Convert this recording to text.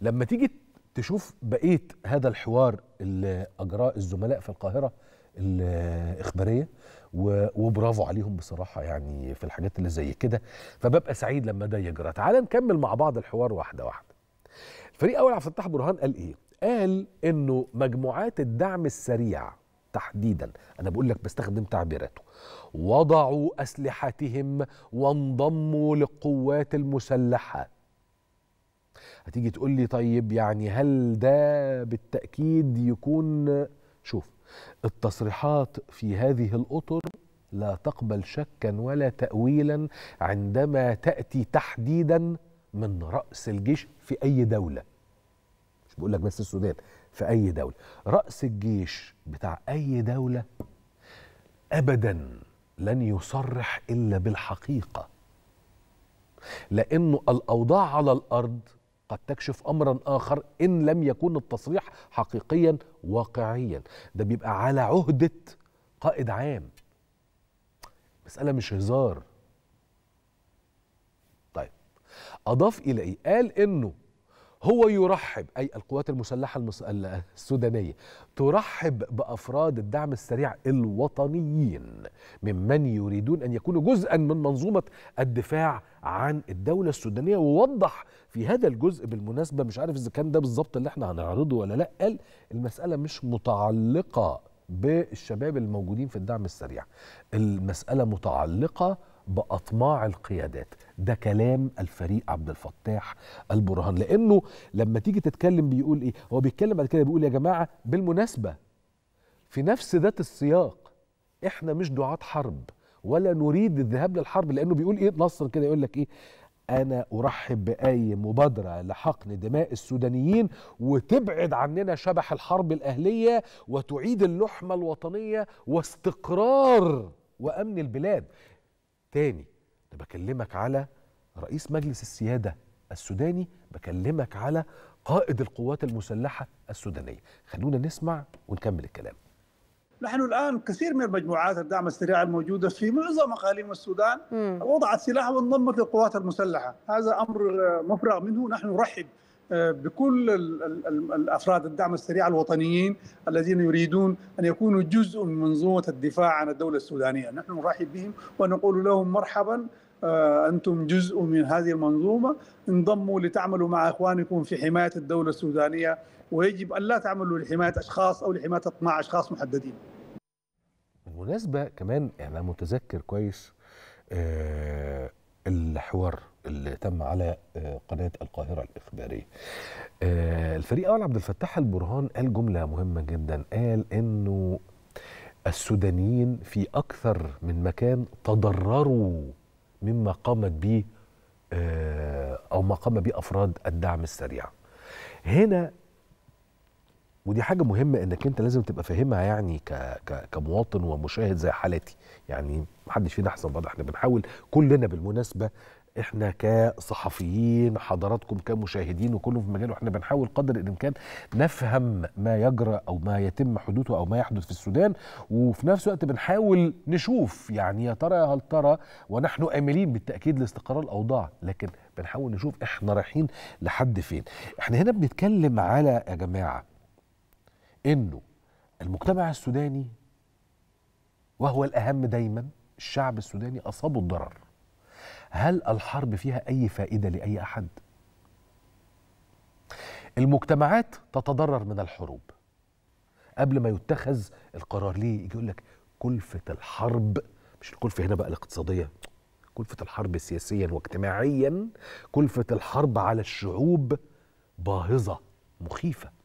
لما تيجي تشوف بقيه هذا الحوار اللي اجراه الزملاء في القاهره الاخباريه وبرافو عليهم بصراحه يعني في الحاجات اللي زي كده فببقى سعيد لما ده يجرى تعال نكمل مع بعض الحوار واحده واحده فريق اول عبد الفتاح برهان قال ايه قال انه مجموعات الدعم السريع تحديدا انا بقول لك بستخدم تعبيراته وضعوا اسلحتهم وانضموا للقوات المسلحه هتيجي تقول لي طيب يعني هل ده بالتاكيد يكون شوف التصريحات في هذه الاطر لا تقبل شكا ولا تاويلا عندما تاتي تحديدا من راس الجيش في اي دوله مش بقول لك بس السودان في اي دوله راس الجيش بتاع اي دوله ابدا لن يصرح الا بالحقيقه لانه الاوضاع على الارض قد تكشف امرا اخر ان لم يكن التصريح حقيقيا واقعيا ده بيبقى على عهده قائد عام مساله مش هزار طيب اضاف الى ايه قال انه هو يرحب أي القوات المسلحة المس... السودانية ترحب بأفراد الدعم السريع الوطنيين ممن يريدون أن يكونوا جزءا من منظومة الدفاع عن الدولة السودانية ووضح في هذا الجزء بالمناسبة مش عارف إذا كان ده بالظبط اللي احنا هنعرضه ولا لأ قال المسألة مش متعلقة بالشباب الموجودين في الدعم السريع المسألة متعلقة بأطماع القيادات ده كلام الفريق عبد الفتاح البرهان لأنه لما تيجي تتكلم بيقول إيه هو بيتكلم بعد كده بيقول يا جماعة بالمناسبة في نفس ذات السياق إحنا مش دعاة حرب ولا نريد الذهاب للحرب لأنه بيقول إيه نصر كده يقول لك إيه أنا أرحب بأي مبادرة لحقن دماء السودانيين وتبعد عننا شبح الحرب الأهلية وتعيد اللحمة الوطنية واستقرار وأمن البلاد تاني أنا بكلمك على رئيس مجلس السيادة السوداني بكلمك على قائد القوات المسلحة السودانية خلونا نسمع ونكمل الكلام نحن الان كثير من المجموعات الدعم السريع الموجوده في معظم اقاليم السودان وضعت سلاحها وانضمت للقوات المسلحه، هذا امر آه، مفرغ منه نحن نرحب آه، بكل الافراد الدعم السريع الوطنيين الذين يريدون ان يكونوا جزء من منظومه الدفاع عن الدوله السودانيه، نحن نرحب بهم ونقول لهم مرحبا آه، أنتم جزء من هذه المنظومة انضموا لتعملوا مع إخوانكم في حماية الدولة السودانية ويجب أن لا تعملوا لحماية أشخاص أو لحماية 12 أشخاص محددين بالمناسبة كمان يعني أنا متذكر كويس آه، الحوار اللي تم على آه، قناة القاهرة الإخبارية الفريق أول عبد الفتاح البرهان قال جملة مهمة جدا قال أنه السودانيين في أكثر من مكان تضرروا مما قامت به آه، او ما قام به افراد الدعم السريع هنا ودي حاجه مهمه انك انت لازم تبقى فاهمها يعني كمواطن ومشاهد زي حالتي يعني محدش فينا احسن بعض احنا بنحاول كلنا بالمناسبه احنا كصحفيين حضراتكم كمشاهدين وكلهم في مجاله احنا بنحاول قدر الامكان نفهم ما يجرى او ما يتم حدوثه او ما يحدث في السودان وفي نفس الوقت بنحاول نشوف يعني يا ترى هل ترى ونحن املين بالتاكيد لاستقرار الاوضاع لكن بنحاول نشوف احنا رايحين لحد فين احنا هنا بنتكلم على يا جماعه انه المجتمع السوداني وهو الاهم دايما الشعب السوداني اصابه الضرر هل الحرب فيها أي فائدة لأي أحد؟ المجتمعات تتضرر من الحروب قبل ما يتخذ القرار ليه يجي يقول لك كلفة الحرب مش الكلفة هنا بقى الاقتصادية كلفة الحرب سياسيا واجتماعيا كلفة الحرب على الشعوب باهظة مخيفة